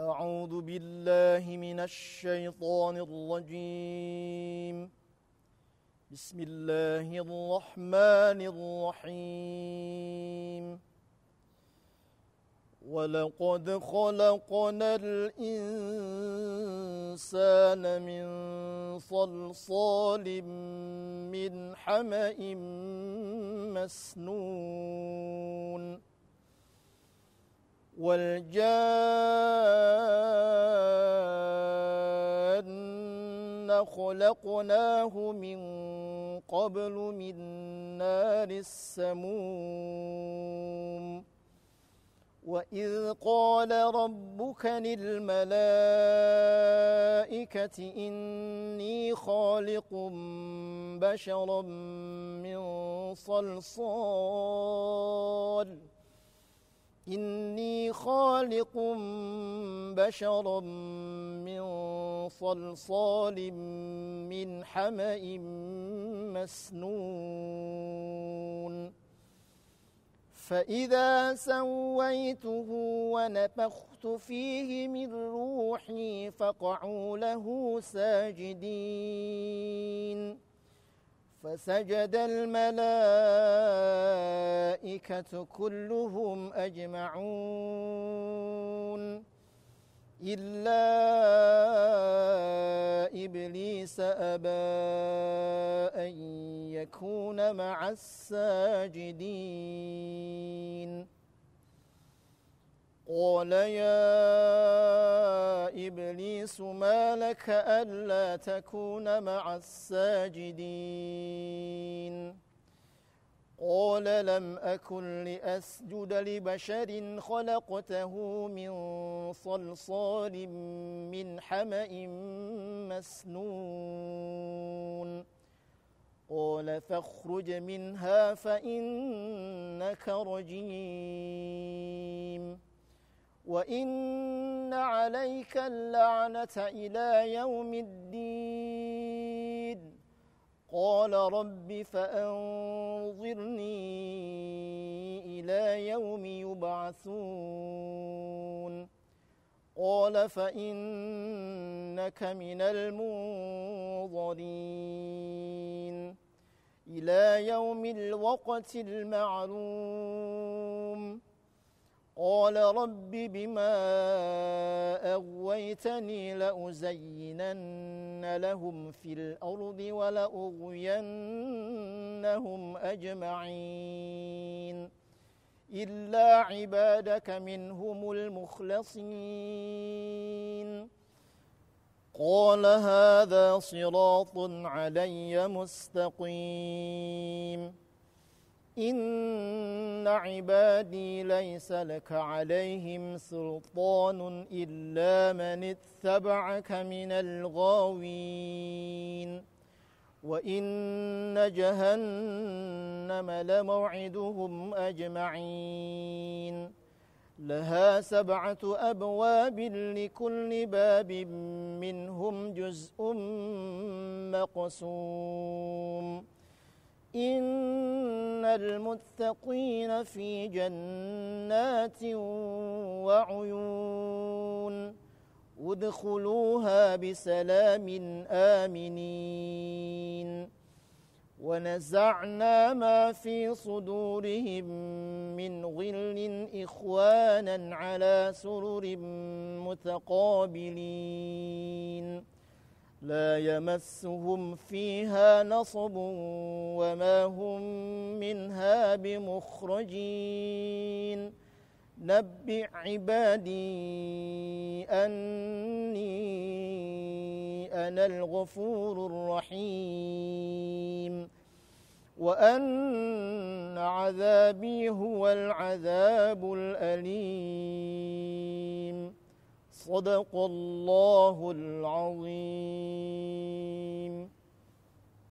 أعوذ بالله من الشيطان الرجيم بسم الله الرحمن الرحيم ولقد خلقنا الإنسان من صلصال من حمأ مسنون والجان خلقناه من قبل من نار السموم وإذ قال ربك للملائكة إني خالق بشرا من صلصال إني خالق بشرا من صلصال من حمأ مسنون فإذا سويته ونفخت فيه من روحي فقعوا له ساجدين فسجد الملائكة كلهم أجمعون إلا إبليس أبى أن يكون مع الساجدين قال يا إبليس ما لك ألا تكون مع الساجدين قال لم أكن لأسجد لبشر خلقته من صلصال من حمأ مسنون قال فاخرج منها فإنك رجيم وإن عليك اللعنة إلى يوم الدين قال رب فأنظرني إلى يوم يبعثون قال فإنك من المنظرين إلى يوم الوقت المعلوم قال رب بما أغويتني لأزينن لهم في الأرض ولأغوينهم أجمعين إلا عبادك منهم المخلصين قال هذا صراط علي مستقيم إن أن عبادي ليس لك عليهم سلطان إلا من اتبعك من الغاوين وإن جهنم لموعدهم أجمعين لها سبعة أبواب لكل باب منهم جزء مقسوم إن المتقين في جنات وعيون ادخلوها بسلام آمنين ونزعنا ما في صدورهم من غل إخوانا على سرر متقابلين لا يمسهم فيها نصب وما هم منها بمخرجين نبئ عبادي أني أنا الغفور الرحيم وأن عذابي هو العذاب الأليم صدق الله العظيم